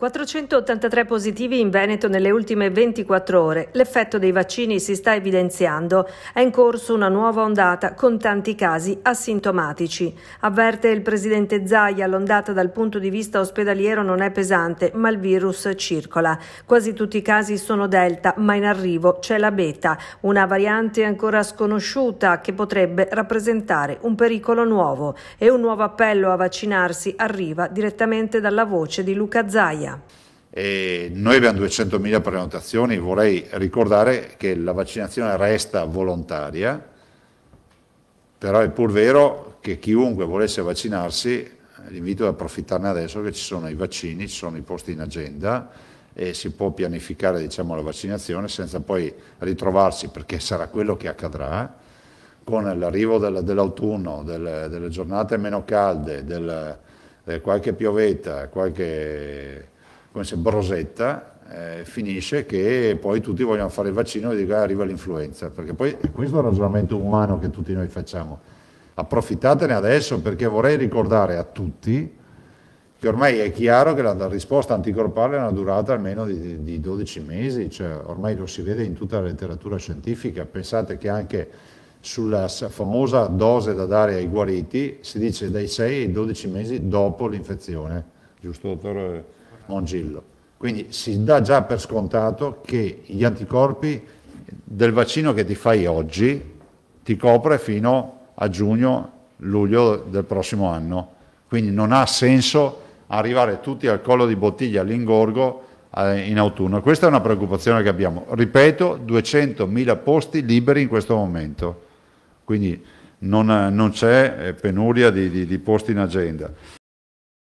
483 positivi in Veneto nelle ultime 24 ore. L'effetto dei vaccini si sta evidenziando. È in corso una nuova ondata con tanti casi asintomatici. Avverte il presidente Zaia, l'ondata dal punto di vista ospedaliero non è pesante, ma il virus circola. Quasi tutti i casi sono delta, ma in arrivo c'è la beta, una variante ancora sconosciuta che potrebbe rappresentare un pericolo nuovo. E un nuovo appello a vaccinarsi arriva direttamente dalla voce di Luca Zaia. Italia. E noi abbiamo 200.000 prenotazioni, vorrei ricordare che la vaccinazione resta volontaria, però è pur vero che chiunque volesse vaccinarsi, l'invito ad approfittarne adesso che ci sono i vaccini, ci sono i posti in agenda e si può pianificare diciamo, la vaccinazione senza poi ritrovarsi, perché sarà quello che accadrà, con l'arrivo dell'autunno, delle, delle, giornate meno calde, del, eh, qualche piovetta, qualche come se brosetta, eh, finisce che poi tutti vogliono fare il vaccino e dica ah, arriva l'influenza, perché poi questo è il ragionamento umano che tutti noi facciamo. Approfittatene adesso perché vorrei ricordare a tutti che ormai è chiaro che la, la risposta anticorpale è una durata almeno di, di 12 mesi, cioè ormai lo si vede in tutta la letteratura scientifica, pensate che anche sulla famosa dose da dare ai guariti si dice dai 6 ai 12 mesi dopo l'infezione, giusto dottore? Mongillo. Quindi si dà già per scontato che gli anticorpi del vaccino che ti fai oggi ti copre fino a giugno, luglio del prossimo anno. Quindi non ha senso arrivare tutti al collo di bottiglia all'ingorgo eh, in autunno. Questa è una preoccupazione che abbiamo. Ripeto, 200.000 posti liberi in questo momento. Quindi non, eh, non c'è eh, penuria di, di, di posti in agenda.